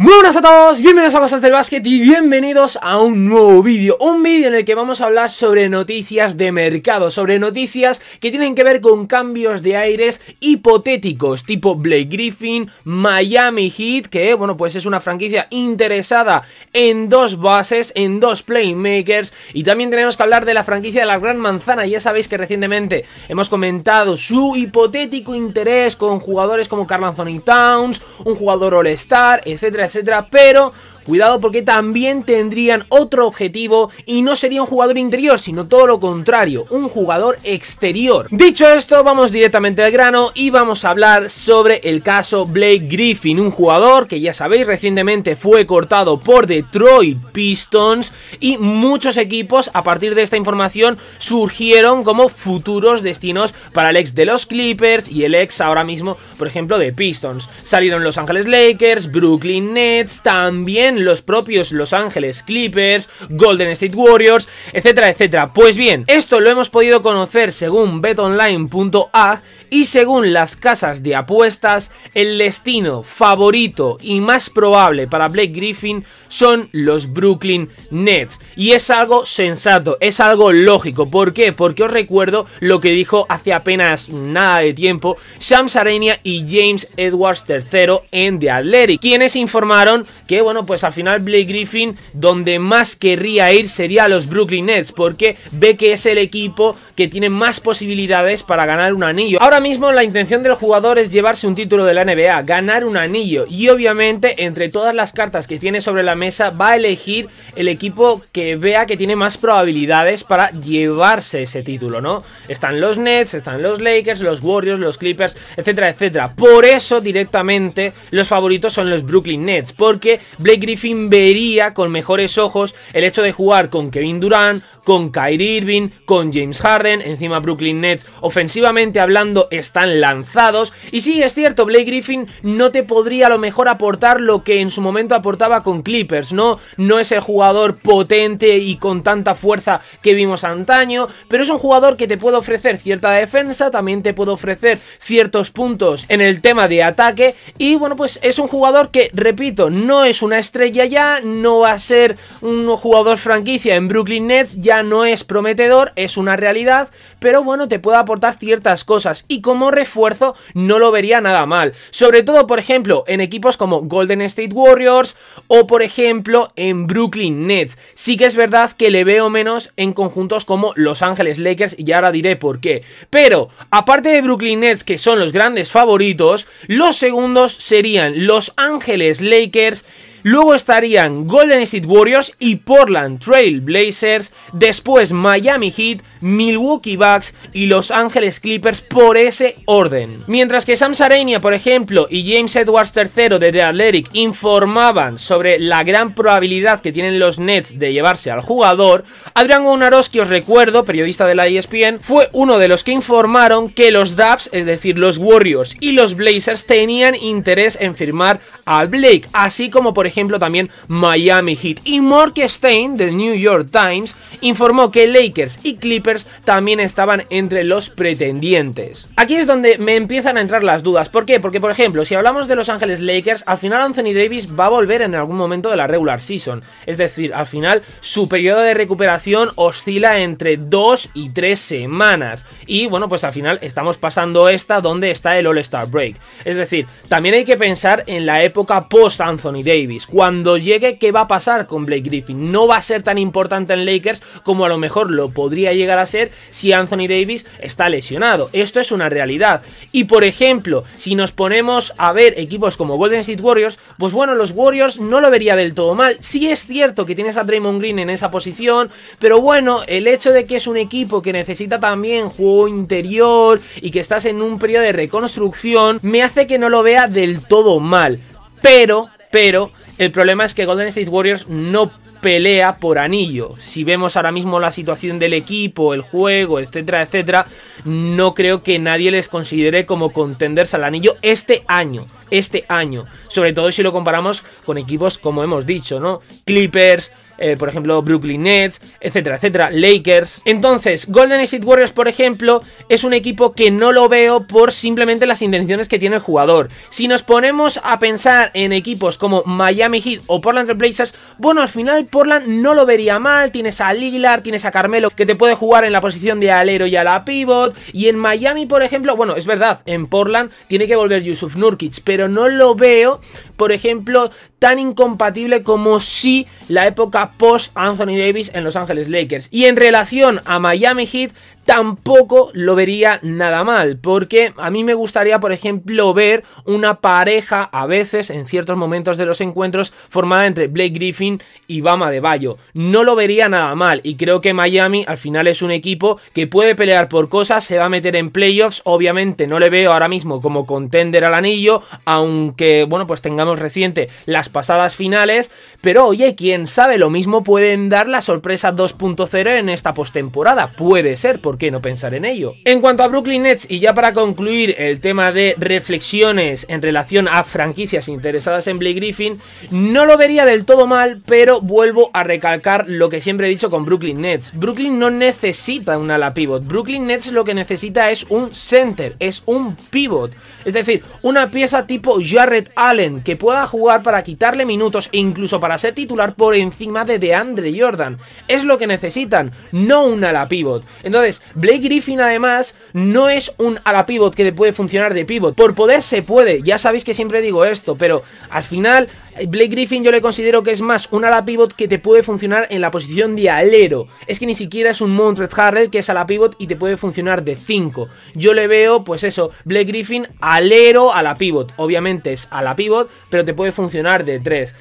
Muy buenas a todos, bienvenidos a Cosas del Básquet y bienvenidos a un nuevo vídeo Un vídeo en el que vamos a hablar sobre noticias de mercado Sobre noticias que tienen que ver con cambios de aires hipotéticos Tipo Blake Griffin, Miami Heat Que, bueno, pues es una franquicia interesada en dos bases, en dos playmakers Y también tenemos que hablar de la franquicia de la Gran Manzana Ya sabéis que recientemente hemos comentado su hipotético interés Con jugadores como Carl Anthony Towns, un jugador All-Star, etcétera etcétera, Pero Cuidado porque también tendrían otro objetivo y no sería un jugador interior, sino todo lo contrario, un jugador exterior. Dicho esto, vamos directamente al grano y vamos a hablar sobre el caso Blake Griffin, un jugador que ya sabéis recientemente fue cortado por Detroit Pistons y muchos equipos a partir de esta información surgieron como futuros destinos para el ex de los Clippers y el ex ahora mismo, por ejemplo, de Pistons. Salieron Los Ángeles Lakers, Brooklyn Nets, también los propios Los Ángeles Clippers, Golden State Warriors, etcétera, etcétera. Pues bien, esto lo hemos podido conocer según betonline.a y según las casas de apuestas, el destino favorito y más probable para Blake Griffin son los Brooklyn Nets. Y es algo sensato, es algo lógico. ¿Por qué? Porque os recuerdo lo que dijo hace apenas nada de tiempo Sam Sarania y James Edwards III en The Athletic, quienes informaron que, bueno, pues al final Blake Griffin donde más querría ir sería a los Brooklyn Nets porque ve que es el equipo que tiene más posibilidades para ganar un anillo. Ahora mismo la intención del jugador es llevarse un título de la NBA, ganar un anillo y obviamente entre todas las cartas que tiene sobre la mesa va a elegir el equipo que vea que tiene más probabilidades para llevarse ese título, ¿no? Están los Nets, están los Lakers, los Warriors, los Clippers, etcétera, etcétera. Por eso directamente los favoritos son los Brooklyn Nets porque Blake Griffin vería con mejores ojos el hecho de jugar con Kevin Durant, con Kyrie Irving, con James Harden, encima Brooklyn Nets ofensivamente hablando están lanzados y sí es cierto, Blake Griffin no te podría a lo mejor aportar lo que en su momento aportaba con Clippers, ¿no? No es el jugador potente y con tanta fuerza que vimos antaño, pero es un jugador que te puede ofrecer cierta defensa, también te puede ofrecer ciertos puntos en el tema de ataque y bueno, pues es un jugador que, repito, no es una estrella y ya, no va a ser un jugador franquicia en Brooklyn Nets, ya no es prometedor, es una realidad, pero bueno, te puede aportar ciertas cosas y como refuerzo no lo vería nada mal. Sobre todo, por ejemplo, en equipos como Golden State Warriors o, por ejemplo, en Brooklyn Nets. Sí que es verdad que le veo menos en conjuntos como Los Ángeles Lakers y ahora diré por qué. Pero, aparte de Brooklyn Nets, que son los grandes favoritos, los segundos serían Los Ángeles Lakers Luego estarían Golden State Warriors y Portland Trail Blazers. Después Miami Heat, Milwaukee Bucks y Los Ángeles Clippers por ese orden. Mientras que Sam Sarania, por ejemplo, y James Edwards III de The Athletic informaban sobre la gran probabilidad que tienen los Nets de llevarse al jugador, Adrian que os recuerdo, periodista de la ESPN, fue uno de los que informaron que los Dubs, es decir, los Warriors y los Blazers tenían interés en firmar a Blake, así como por ejemplo ejemplo también Miami Heat. Y Stein del New York Times informó que Lakers y Clippers también estaban entre los pretendientes. Aquí es donde me empiezan a entrar las dudas. ¿Por qué? Porque por ejemplo, si hablamos de Los Ángeles Lakers, al final Anthony Davis va a volver en algún momento de la regular season. Es decir, al final su periodo de recuperación oscila entre dos y tres semanas. Y bueno, pues al final estamos pasando esta donde está el All-Star Break. Es decir, también hay que pensar en la época post Anthony Davis. Cuando llegue, ¿qué va a pasar con Blake Griffin? No va a ser tan importante en Lakers como a lo mejor lo podría llegar a ser si Anthony Davis está lesionado. Esto es una realidad. Y por ejemplo, si nos ponemos a ver equipos como Golden State Warriors, pues bueno, los Warriors no lo vería del todo mal. Sí es cierto que tienes a Draymond Green en esa posición, pero bueno, el hecho de que es un equipo que necesita también juego interior y que estás en un periodo de reconstrucción, me hace que no lo vea del todo mal. Pero, pero, el problema es que Golden State Warriors no pelea por anillo. Si vemos ahora mismo la situación del equipo, el juego, etcétera, etcétera, no creo que nadie les considere como contenders al anillo este año. Este año. Sobre todo si lo comparamos con equipos como hemos dicho, ¿no? Clippers, eh, por ejemplo, Brooklyn Nets, etcétera, etcétera, Lakers. Entonces, Golden State Warriors, por ejemplo, es un equipo que no lo veo por simplemente las intenciones que tiene el jugador. Si nos ponemos a pensar en equipos como Miami Heat o Portland Blazers, bueno, al final Portland no lo vería mal, tienes a Lillard, tienes a Carmelo que te puede jugar en la posición de alero y a la pivot, y en Miami, por ejemplo, bueno, es verdad, en Portland tiene que volver Yusuf Nurkic, pero no lo veo, por ejemplo, tan incompatible como si la época post Anthony Davis en Los Ángeles Lakers. Y en relación a Miami Heat, tampoco lo vería nada mal, porque a mí me gustaría, por ejemplo, ver una pareja a veces en ciertos momentos de los encuentros formada entre Blake Griffin y Bama de Bayo. No lo vería nada mal y creo que Miami al final es un equipo que puede pelear por cosas, se va a meter en playoffs, obviamente no le veo ahora mismo como contender al anillo, aunque bueno, pues tengamos reciente las pasadas finales, pero oye, quién sabe, lo mismo pueden dar la sorpresa 2.0 en esta postemporada, puede ser porque que no pensar en ello? En cuanto a Brooklyn Nets, y ya para concluir el tema de reflexiones en relación a franquicias interesadas en Blake Griffin, no lo vería del todo mal, pero vuelvo a recalcar lo que siempre he dicho con Brooklyn Nets. Brooklyn no necesita un ala pivot. Brooklyn Nets lo que necesita es un center, es un pivot. Es decir, una pieza tipo Jarrett Allen que pueda jugar para quitarle minutos e incluso para ser titular por encima de DeAndre Jordan. Es lo que necesitan, no un ala pivot. Entonces, Blake Griffin además no es un ala pivot que te puede funcionar de pivot. Por poder se puede, ya sabéis que siempre digo esto, pero al final eh, Blake Griffin yo le considero que es más un ala pivot que te puede funcionar en la posición de alero. Es que ni siquiera es un Montret Harrell que es ala pivot y te puede funcionar de 5. Yo le veo, pues eso, Blake Griffin alero a la pivot. Obviamente es ala pivot, pero te puede funcionar de 3.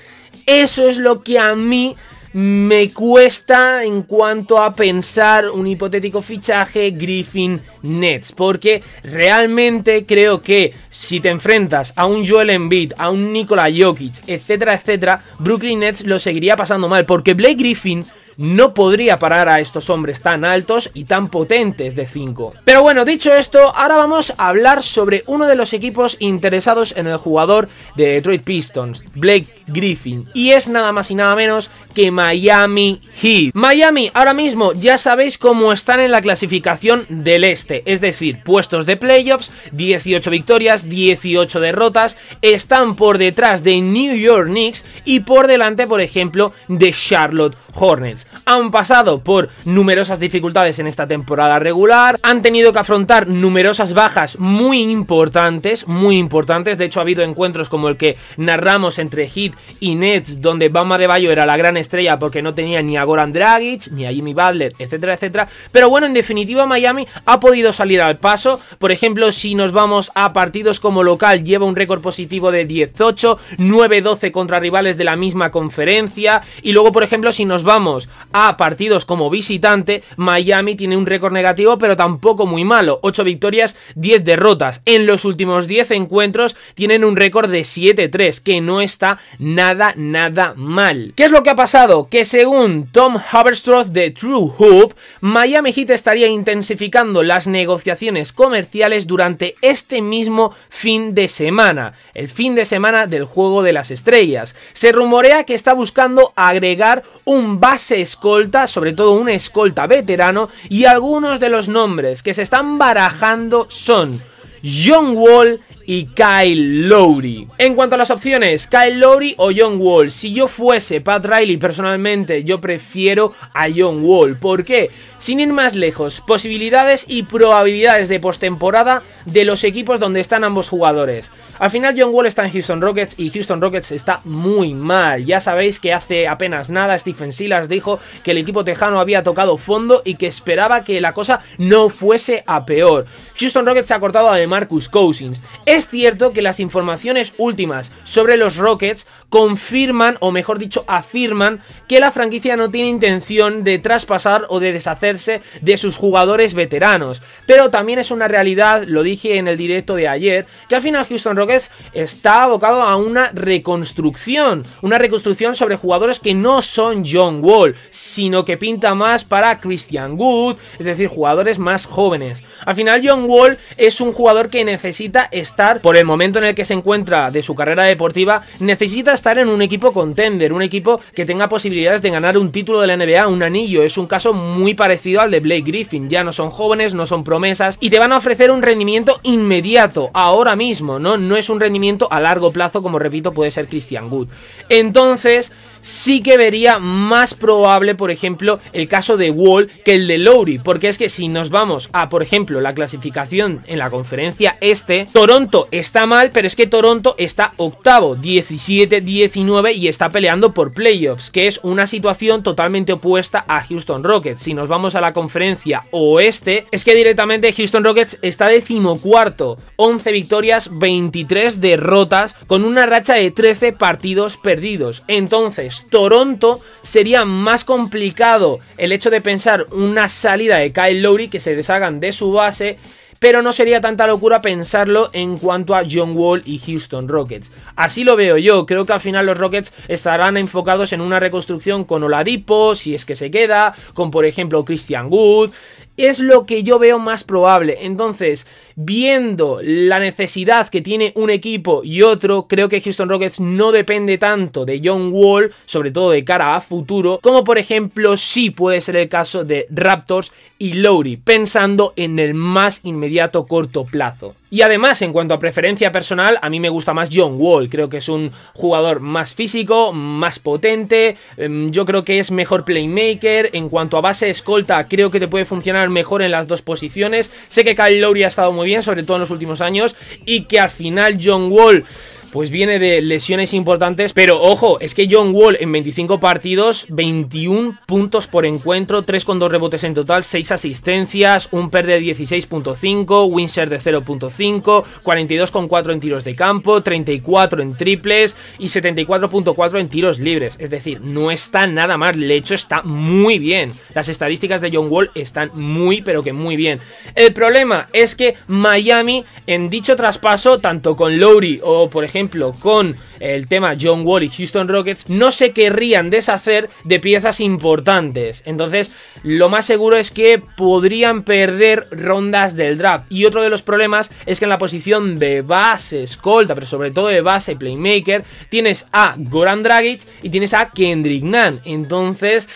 Eso es lo que a mí me cuesta en cuanto a pensar un hipotético fichaje Griffin Nets, porque realmente creo que si te enfrentas a un Joel Embiid, a un Nikola Jokic, etcétera, etcétera, Brooklyn Nets lo seguiría pasando mal, porque Blake Griffin no podría parar a estos hombres tan altos y tan potentes de 5. Pero bueno, dicho esto, ahora vamos a hablar sobre uno de los equipos interesados en el jugador de Detroit Pistons, Blake Griffin. Y es nada más y nada menos que Miami Heat. Miami ahora mismo ya sabéis cómo están en la clasificación del este, es decir, puestos de playoffs, 18 victorias, 18 derrotas, están por detrás de New York Knicks y por delante, por ejemplo, de Charlotte Hornets. Han pasado por numerosas dificultades en esta temporada regular, han tenido que afrontar numerosas bajas muy importantes, muy importantes, de hecho ha habido encuentros como el que narramos entre Heat y Nets, donde Bama de Bayo era la gran estrella porque no tenía ni a Goran Dragic, ni a Jimmy Butler, etcétera, etcétera. Pero bueno, en definitiva, Miami ha podido salir al paso. Por ejemplo, si nos vamos a partidos como local, lleva un récord positivo de 18, 9-12 contra rivales de la misma conferencia. Y luego, por ejemplo, si nos vamos a partidos como visitante, Miami tiene un récord negativo, pero tampoco muy malo. 8 victorias, 10 derrotas. En los últimos 10 encuentros tienen un récord de 7-3, que no está nada, nada mal. ¿Qué es lo que ha pasado? Que según Tom Haberstroth de True Hoop, Miami Heat estaría intensificando las negociaciones comerciales durante este mismo fin de semana, el fin de semana del Juego de las Estrellas. Se rumorea que está buscando agregar un base escolta, sobre todo un escolta veterano, y algunos de los nombres que se están barajando son John Wall, y Kyle Lowry. En cuanto a las opciones, Kyle Lowry o John Wall. Si yo fuese Pat Riley personalmente, yo prefiero a John Wall. ¿Por qué? Sin ir más lejos, posibilidades y probabilidades de postemporada de los equipos donde están ambos jugadores. Al final John Wall está en Houston Rockets y Houston Rockets está muy mal. Ya sabéis que hace apenas nada Stephen Silas dijo que el equipo tejano había tocado fondo y que esperaba que la cosa no fuese a peor. Houston Rockets se ha cortado a de Marcus Cousins. Es cierto que las informaciones últimas sobre los Rockets confirman, o mejor dicho, afirman que la franquicia no tiene intención de traspasar o de deshacerse de sus jugadores veteranos. Pero también es una realidad, lo dije en el directo de ayer, que al final Houston Rockets está abocado a una reconstrucción. Una reconstrucción sobre jugadores que no son John Wall, sino que pinta más para Christian Wood, es decir, jugadores más jóvenes. Al final John Wall es un jugador que necesita estar por el momento en el que se encuentra de su carrera deportiva, necesita estar en un equipo contender, un equipo que tenga posibilidades de ganar un título de la NBA, un anillo. Es un caso muy parecido al de Blake Griffin. Ya no son jóvenes, no son promesas y te van a ofrecer un rendimiento inmediato, ahora mismo, ¿no? No es un rendimiento a largo plazo, como repito, puede ser Christian Good. Entonces, sí que vería más probable, por ejemplo, el caso de Wall que el de Lowry, porque es que si nos vamos a, por ejemplo, la clasificación en la conferencia este, Toronto está mal, pero es que Toronto está octavo, 17-19 y está peleando por playoffs, que es una situación totalmente opuesta a Houston Rockets. Si nos vamos a la conferencia oeste, es que directamente Houston Rockets está decimocuarto, 11 victorias, 23 derrotas, con una racha de 13 partidos perdidos. Entonces, Toronto, sería más complicado el hecho de pensar una salida de Kyle Lowry que se deshagan de su base pero no sería tanta locura pensarlo en cuanto a John Wall y Houston Rockets. Así lo veo yo, creo que al final los Rockets estarán enfocados en una reconstrucción con Oladipo, si es que se queda, con por ejemplo Christian Wood, es lo que yo veo más probable. Entonces, viendo la necesidad que tiene un equipo y otro, creo que Houston Rockets no depende tanto de John Wall, sobre todo de cara a futuro, como por ejemplo sí puede ser el caso de Raptors y Lowry, pensando en el más inmediato corto plazo. Y además, en cuanto a preferencia personal, a mí me gusta más John Wall. Creo que es un jugador más físico, más potente. Em, yo creo que es mejor playmaker. En cuanto a base escolta, creo que te puede funcionar mejor en las dos posiciones. Sé que Kyle Lowry ha estado muy bien, sobre todo en los últimos años. Y que al final John Wall pues viene de lesiones importantes. Pero ojo, es que John Wall en 25 partidos, 21 puntos por encuentro, con 2 rebotes en total, 6 asistencias, un per de 16.5, Winser de 0.5, 42,4 en tiros de campo, 34 en triples y 74.4 en tiros libres. Es decir, no está nada mal. le hecho, está muy bien. Las estadísticas de John Wall están muy, pero que muy bien. El problema es que Miami, en dicho traspaso, tanto con Lowry o por ejemplo, con el tema John Wall y Houston Rockets, no se querrían deshacer de piezas importantes. Entonces, lo más seguro es que podrían perder rondas del draft. Y otro de los problemas es que en la posición de base escolta, pero sobre todo de base playmaker, tienes a Goran Dragic y tienes a Kendrick Nunn. Entonces,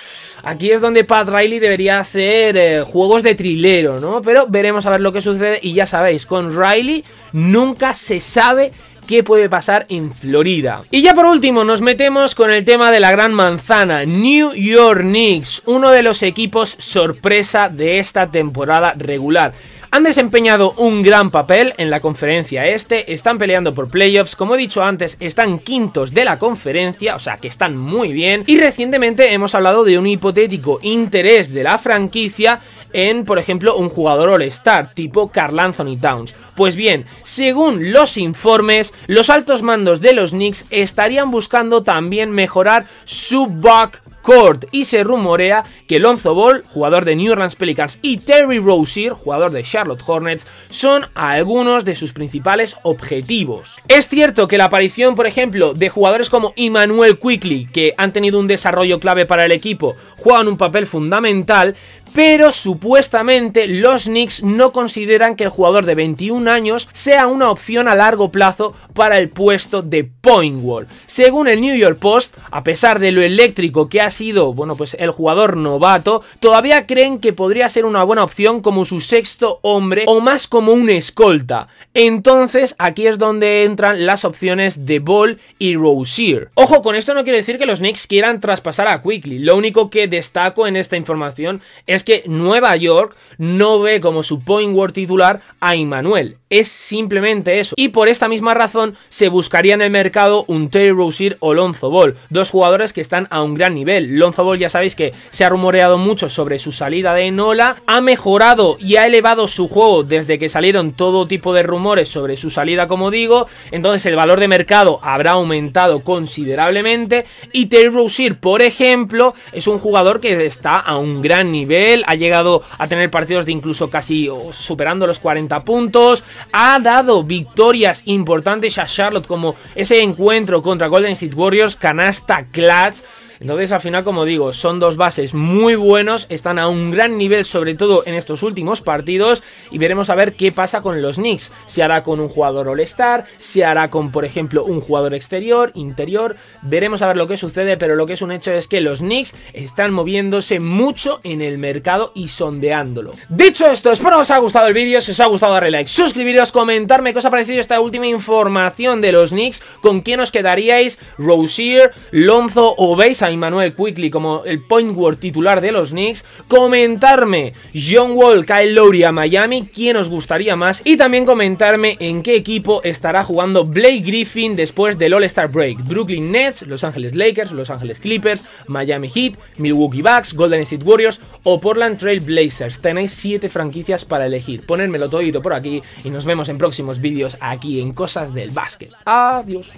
aquí es donde Pat Riley debería hacer eh, juegos de trilero, ¿no? Pero veremos a ver lo que sucede y ya sabéis, con Riley nunca se sabe qué puede pasar en Florida. Y ya por último nos metemos con el tema de la gran manzana, New York Knicks, uno de los equipos sorpresa de esta temporada regular. Han desempeñado un gran papel en la conferencia este, están peleando por playoffs, como he dicho antes, están quintos de la conferencia, o sea que están muy bien, y recientemente hemos hablado de un hipotético interés de la franquicia en, por ejemplo, un jugador All-Star, tipo Carl Anthony Towns. Pues bien, según los informes, los altos mandos de los Knicks estarían buscando también mejorar su backcourt... y se rumorea que Lonzo Ball, jugador de New Orleans Pelicans, y Terry Rozier, jugador de Charlotte Hornets, son algunos de sus principales objetivos. Es cierto que la aparición, por ejemplo, de jugadores como Immanuel Quickly, que han tenido un desarrollo clave para el equipo, juegan un papel fundamental, pero supuestamente los Knicks no consideran que el jugador de 21 años sea una opción a largo plazo para el puesto de point guard. Según el New York Post, a pesar de lo eléctrico que ha sido, bueno, pues el jugador novato, todavía creen que podría ser una buena opción como su sexto hombre o más como un escolta. Entonces, aquí es donde entran las opciones de Ball y Rozier. Ojo, con esto no quiere decir que los Knicks quieran traspasar a Quickly. Lo único que destaco en esta información es que Nueva York no ve como su point guard titular a Immanuel. Es simplemente eso. Y por esta misma razón se buscaría en el mercado un Terry Rozier o Lonzo Ball, dos jugadores que están a un gran nivel. Lonzo Ball ya sabéis que se ha rumoreado mucho sobre su salida de Nola, ha mejorado y ha elevado su juego desde que salieron todo tipo de rumores sobre su salida, como digo, entonces el valor de mercado habrá aumentado considerablemente y Terry Rozier, por ejemplo, es un jugador que está a un gran nivel ha llegado a tener partidos de incluso casi superando los 40 puntos, ha dado victorias importantes a Charlotte como ese encuentro contra Golden State Warriors, canasta clutch, entonces, al final, como digo, son dos bases muy buenos, están a un gran nivel, sobre todo en estos últimos partidos, y veremos a ver qué pasa con los Knicks. Se hará con un jugador All-Star, se hará con, por ejemplo, un jugador exterior, interior, veremos a ver lo que sucede, pero lo que es un hecho es que los Knicks están moviéndose mucho en el mercado y sondeándolo. Dicho esto, espero que os haya gustado el vídeo, si os ha gustado darle like, suscribiros, comentarme qué os ha parecido esta última información de los Knicks, con quién os quedaríais, Rozier, Lonzo o Bayside Manuel Immanuel Quickly como el point guard titular de los Knicks, comentarme John Wall, Kyle Lowry a Miami, quién os gustaría más y también comentarme en qué equipo estará jugando Blake Griffin después del All-Star Break, Brooklyn Nets, Los Ángeles Lakers, Los Ángeles Clippers, Miami Heat, Milwaukee Bucks, Golden State Warriors o Portland Trail Blazers. Tenéis 7 franquicias para elegir. Ponérmelo todito por aquí y nos vemos en próximos vídeos aquí en Cosas del Básquet. Adiós.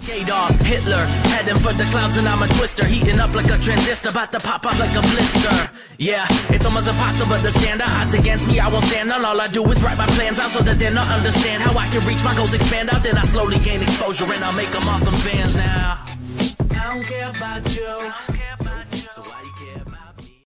like a transistor, about to pop up like a blister. Yeah, it's almost impossible to stand the odds against me. I won't stand on all I do is write my plans out so that they'll not understand how I can reach my goals, expand out. Then I slowly gain exposure and I'll make them awesome fans now. I don't care about you.